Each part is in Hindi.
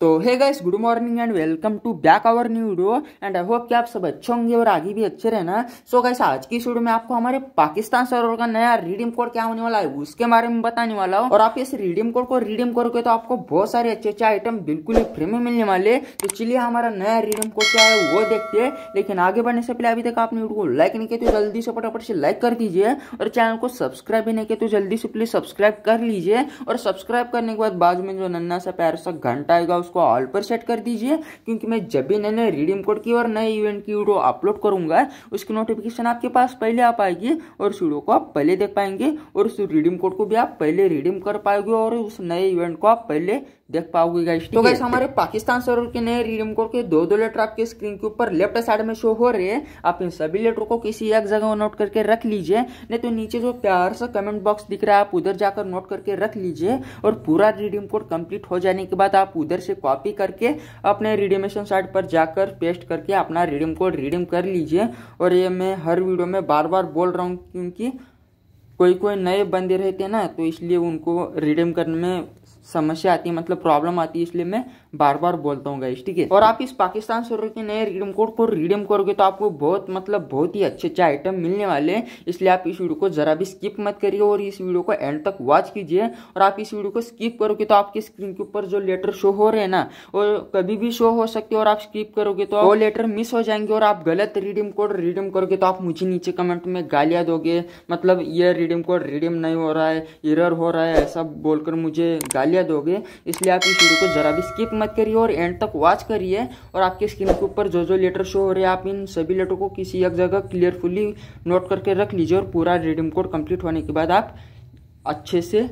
तो हे guys good morning and welcome to back our new video and I hope कि आप सब अच्छे होंगे और आगे भी अच्छे रहना सो so गाइस आज की वीडियो में आपको हमारे पाकिस्तान सर्वर का नया रिडीम कोड क्या होने वाला है उसके बारे में बताने वाला हूँ और आप इस रिडीम कोड को रिडीम करोगे तो आपको बहुत सारे अच्छे अच्छे आइटम बिल्कुल ही फ्री में मिलने वाले तो चलिए हमारा नया रिडीम कोड क्या है वो देखते हैं लेकिन आगे बढ़ने से पहले अभी तक आपने वीडियो को लाइक नहीं किया तो जल्दी से फटाफट से लाइक कर दीजिए और चैनल को सब्सक्राइब भी नहीं किया तो जल्दी से प्लीज सब्सक्राइब कर लीजिए और सब्सक्राइब करने के बाद बाजू में जो नन्ना सा प्यार सा घंटा आएगा उसको ऑल पर सेट कर दीजिए क्योंकि मैं जब भी नए नए रिडीम कोड की और नए इवेंट की वीडियो अपलोड करूंगा उसकी नोटिफिकेशन आपके पास पहले आ पाएगी और उस वीडियो को आप पहले देख पाएंगे और उस रिडीम कोड को भी आप पहले रिडीम कर पाएंगे और उस नए इवेंट को आप पहले देख पाओगे गाइस तो गाइस हमारे पाकिस्तान सर्वर के नए रिडीम कोड के दो दो लेटर आपके स्क्रीन के ऊपर लेफ्ट साइड में शो हो रहे हैं आप इन सभी लेटरों को किसी एक जगह नोट करके रख लीजिए नहीं तो नीचे जो प्यार सा कमेंट बॉक्स दिख रहा है आप उधर जाकर नोट करके रख लीजिए और पूरा रिडीम कोड कंप्लीट हो जाने के बाद आप उधर से कॉपी करके अपने रिडीमेशन साइट पर जाकर पेस्ट करके अपना रिडीम कोड रिडीम कर लीजिए और ये मैं हर वीडियो में बार बार बोल रहा हूँ क्योंकि कोई कोई नए बंदे रहते हैं ना तो इसलिए उनको रिडीम करने में समस्या आती है मतलब प्रॉब्लम आती है इसलिए मैं बार बार बोलता हूँ गाइस ठीक है और आप इस पाकिस्तान सर्वर के नए रिडीम कोड को रिडीम करोगे तो आपको बहुत मतलब बहुत ही अच्छे अच्छे आइटम मिलने वाले हैं इसलिए आप इस वीडियो को जरा भी स्किप मत करिए और इस वीडियो को एंड तक वॉच कीजिए और आप इस वीडियो को स्किप करोगे तो आपकी स्क्रीन के ऊपर जो लेटर शो हो रहे हैं ना और कभी भी शो हो सकते और आप स्किप करोगे तो वो लेटर मिस हो जाएंगे और आप गलत रिडीम कोड रिडीम करोगे तो आप मुझे नीचे कमेंट में गालियाँ दोगे मतलब ये रिडीम कोड रिडीम नहीं हो रहा है इरर हो रहा है ऐसा बोलकर मुझे गालियाँ दोगे इसलिए आप इस वीडियो को ज़रा भी स्किप मत करिए और एंड तक वॉच करिए और आपके स्क्रीन के ऊपर जो जो लेटर शो हो रहे हैं आप इन सभी लेटर को किसी एक जगह क्लियरफुली नोट करके रख लीजिए और पूरा रिडीम कोड कम्प्लीट होने के बाद आप अच्छे से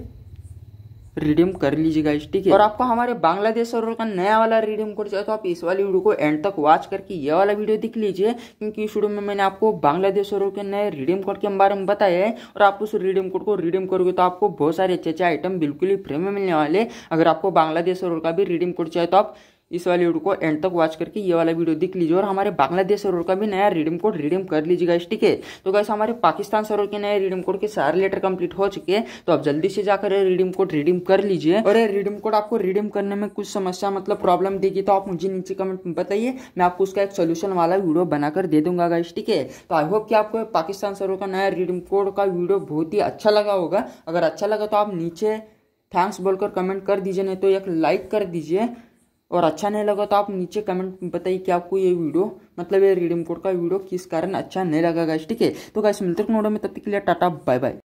रिडीम कर लीजिएगा इस ठीक है और आपको हमारे बांग्लादेश सर्वर का नया वाला रिडीम कोड चाहिए तो आप इस वाली वीडियो को एंड तक वॉच करके ये वाला वीडियो देख लीजिए क्योंकि इस वीडियो में मैंने आपको बांग्लादेश सर्वर के नए रिडीम कोड के बारे में बताया है और आप उस रिडीम कोड को रिडीम करोगे तो आपको बहुत सारे अच्छे अच्छे आइटम बिल्कुल ही फ्री में मिलने वाले अगर आपको बांग्लादेश सर्वर का भी रिडीम कोड चाहिए तो आप इस वाले वीडियो को एंड तक वॉच करके ये वाला वीडियो देख लीजिए और हमारे बांग्लादेश सर्वर का भी नया रिडीम कोड रिडीम कर लीजिएगा ठीक है तो गैस हमारे पाकिस्तान सर्वर के नए रिडीम कोड के सारे लेटर कंप्लीट हो चुके हैं तो आप जल्दी से जाकर रिडीम कोड रिडीम कर लीजिए और रिडीम कोड आपको रिडीम करने में कुछ समस्या मतलब प्रॉब्लम देगी तो आप मुझे नीचे कमेंट में बताइए मैं आपको उसका एक सोल्यूशन वाला वीडियो बनाकर दे दूंगा गाइस ठीक है तो आई होप कि आपको पाकिस्तान सर्वर का नया रिडीम कोड का वीडियो बहुत ही अच्छा लगा होगा अगर अच्छा लगा तो आप नीचे थैंक्स बोलकर कमेंट कर दीजिए नहीं तो एक लाइक कर दीजिए और अच्छा नहीं लगा तो आप नीचे कमेंट बताइए कि आपको ये वीडियो मतलब ये रिडीम कोड का वीडियो किस कारण अच्छा नहीं लगा गाइस ठीक है तो गाइस मिलते हैं में तब तक के लिए टाटा बाय बाय